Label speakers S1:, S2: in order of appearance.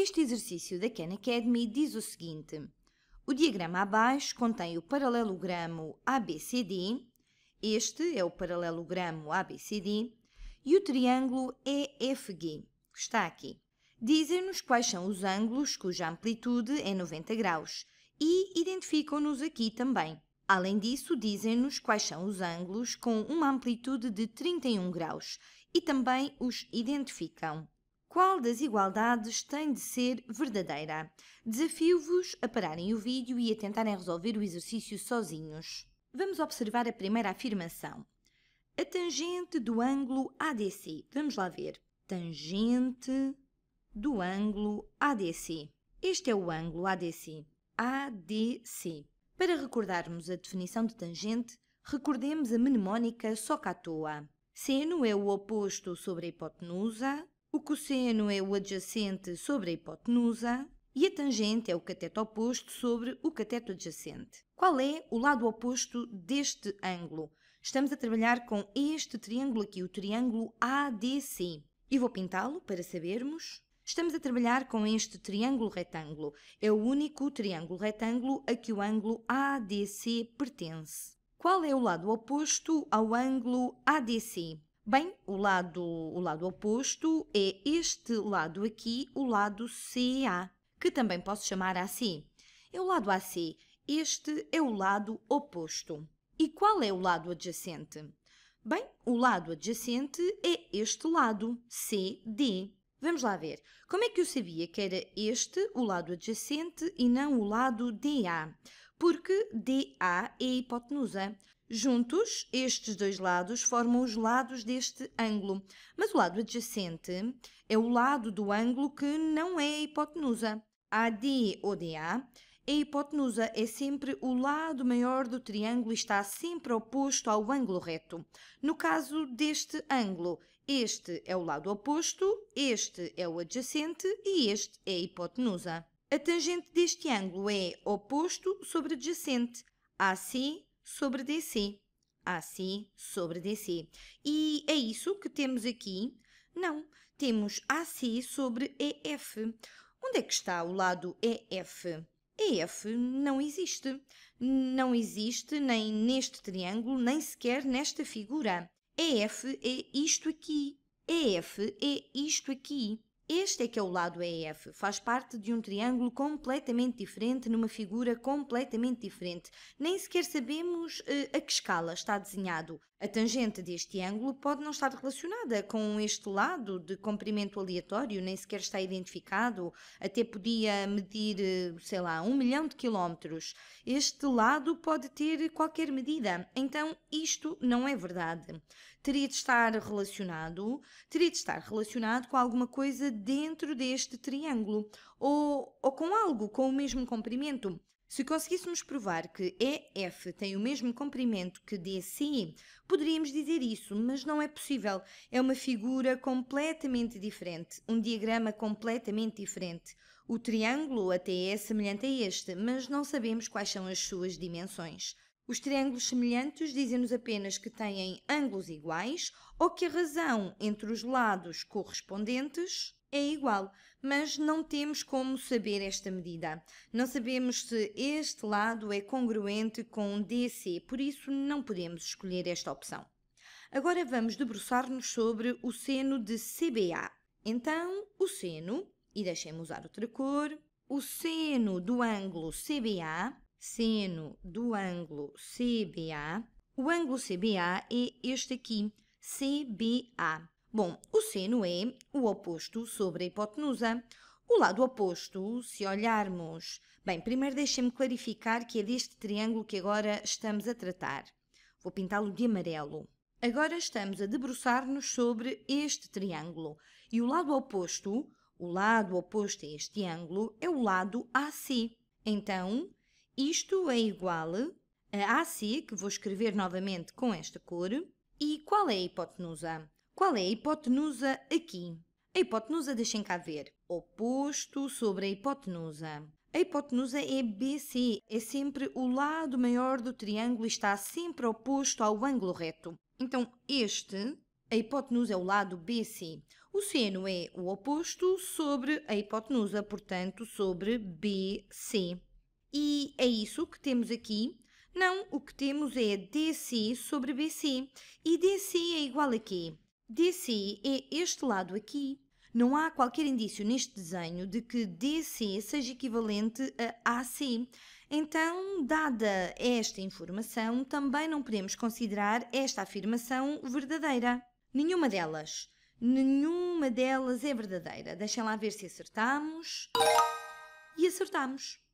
S1: Este exercício da Khan Academy diz o seguinte: o diagrama abaixo contém o paralelogramo ABCD, este é o paralelogramo ABCD, e o triângulo EFG, que está aqui. Dizem-nos quais são os ângulos cuja amplitude é 90 graus e identificam-nos aqui também. Além disso, dizem-nos quais são os ângulos com uma amplitude de 31 graus e também os identificam. Qual das igualdades tem de ser verdadeira? Desafio-vos a pararem o vídeo e a tentarem resolver o exercício sozinhos. Vamos observar a primeira afirmação. A tangente do ângulo ADC. Vamos lá ver. Tangente do ângulo ADC. Este é o ângulo ADC. ADC. Para recordarmos a definição de tangente, recordemos a mnemónica Sohcatoa. Seno é o oposto sobre a hipotenusa, o cosseno é o adjacente sobre a hipotenusa e a tangente é o cateto oposto sobre o cateto adjacente. Qual é o lado oposto deste ângulo? Estamos a trabalhar com este triângulo aqui, o triângulo ADC. E vou pintá-lo para sabermos. Estamos a trabalhar com este triângulo retângulo. É o único triângulo retângulo a que o ângulo ADC pertence. Qual é o lado oposto ao ângulo ADC? Bem, o lado, o lado oposto é este lado aqui, o lado CA, que também posso chamar AC. É o lado AC. Este é o lado oposto. E qual é o lado adjacente? Bem, o lado adjacente é este lado, CD. Vamos lá ver. Como é que eu sabia que era este o lado adjacente e não o lado DA? Porque DA é a hipotenusa. Juntos, estes dois lados formam os lados deste ângulo, mas o lado adjacente é o lado do ângulo que não é a hipotenusa. AD ou DA, é a hipotenusa é sempre o lado maior do triângulo e está sempre oposto ao ângulo reto. No caso deste ângulo, este é o lado oposto, este é o adjacente e este é a hipotenusa. A tangente deste ângulo é oposto sobre adjacente. AC sobre DC. AC ah, sobre DC. E é isso que temos aqui? Não, temos AC sobre EF. Onde é que está o lado EF? EF não existe. Não existe nem neste triângulo, nem sequer nesta figura. EF é isto aqui. EF é isto aqui. Este é que é o lado EF, faz parte de um triângulo completamente diferente, numa figura completamente diferente. Nem sequer sabemos uh, a que escala está desenhado. A tangente deste ângulo pode não estar relacionada com este lado de comprimento aleatório, nem sequer está identificado, até podia medir, eh, sei lá, um milhão de quilómetros. Este lado pode ter qualquer medida, então isto não é verdade. Teria de estar relacionado, teria de estar relacionado com alguma coisa dentro deste triângulo ou, ou com algo com o mesmo comprimento. Se conseguíssemos provar que EF tem o mesmo comprimento que DC, poderíamos dizer isso, mas não é possível. É uma figura completamente diferente, um diagrama completamente diferente. O triângulo até é semelhante a este, mas não sabemos quais são as suas dimensões. Os triângulos semelhantes dizem-nos apenas que têm ângulos iguais ou que a razão entre os lados correspondentes é igual, mas não temos como saber esta medida. Não sabemos se este lado é congruente com DC, por isso não podemos escolher esta opção. Agora vamos debruçar-nos sobre o seno de CBA. Então, o seno, e deixem-me usar outra cor, o seno do ângulo CBA seno do ângulo CBA. O ângulo CBA é este aqui, CBA. Bom, o seno é o oposto sobre a hipotenusa. O lado oposto, se olharmos... Bem, primeiro deixem-me clarificar que é deste triângulo que agora estamos a tratar. Vou pintá-lo de amarelo. Agora estamos a debruçar-nos sobre este triângulo. E o lado oposto, o lado oposto a este ângulo, é o lado AC. Então, isto é igual a eh, AC, que vou escrever novamente com esta cor. E qual é a hipotenusa? Qual é a hipotenusa aqui? A hipotenusa, deixem cá ver. Oposto sobre a hipotenusa. A hipotenusa é BC, é sempre o lado maior do triângulo e está sempre oposto ao ângulo reto. Então, este, a hipotenusa é o lado BC. O seno é o oposto sobre a hipotenusa, portanto, sobre BC. E é isso que temos aqui? Não, o que temos é DC sobre BC. E DC é igual a quê? DC é este lado aqui. Não há qualquer indício neste desenho de que DC seja equivalente a AC. Então, dada esta informação, também não podemos considerar esta afirmação verdadeira. Nenhuma delas. Nenhuma delas é verdadeira. Deixem lá ver se acertamos. E acertamos.